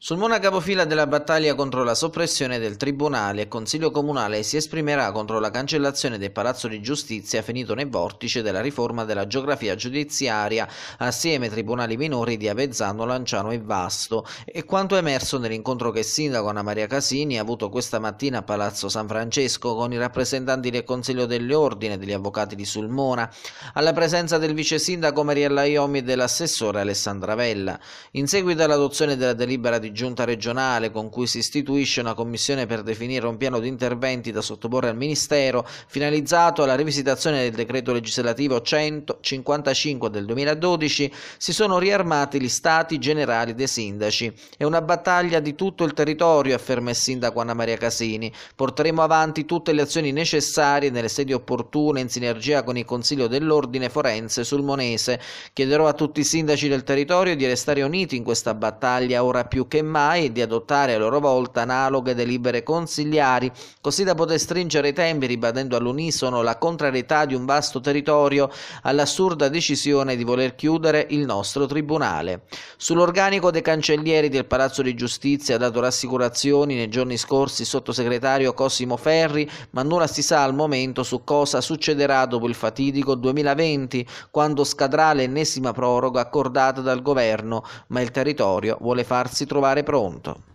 Sulmona capofila della battaglia contro la soppressione del Tribunale il Consiglio Comunale si esprimerà contro la cancellazione del Palazzo di Giustizia finito nel vortice della riforma della geografia giudiziaria assieme ai tribunali minori di Avezzano, Lanciano e Vasto e quanto è emerso nell'incontro che il sindaco Anna Maria Casini ha avuto questa mattina a Palazzo San Francesco con i rappresentanti del Consiglio dell'Ordine e degli Avvocati di Sulmona alla presenza del vice sindaco Mariella Iomi e dell'assessore Alessandra Vella. In seguito all'adozione della delibera di di giunta regionale con cui si istituisce una commissione per definire un piano di interventi da sottoporre al Ministero, finalizzato alla rivisitazione del decreto legislativo 155 del 2012, si sono riarmati gli stati generali dei sindaci. È una battaglia di tutto il territorio, afferma il sindaco Anna Maria Casini. Porteremo avanti tutte le azioni necessarie nelle sedi opportune in sinergia con il Consiglio dell'Ordine Forense sul Monese. Chiederò a tutti i sindaci del territorio di restare uniti in questa battaglia ora più che semmai di adottare a loro volta analoghe delibere consigliari, così da poter stringere i tempi ribadendo all'unisono la contrarietà di un vasto territorio all'assurda decisione di voler chiudere il nostro tribunale. Sull'organico dei cancellieri del Palazzo di Giustizia ha dato rassicurazioni nei giorni scorsi il sottosegretario Cosimo Ferri, ma nulla si sa al momento su cosa succederà dopo il fatidico 2020, quando scadrà l'ennesima proroga accordata dal governo, ma il territorio vuole farsi trovare trovare pronto.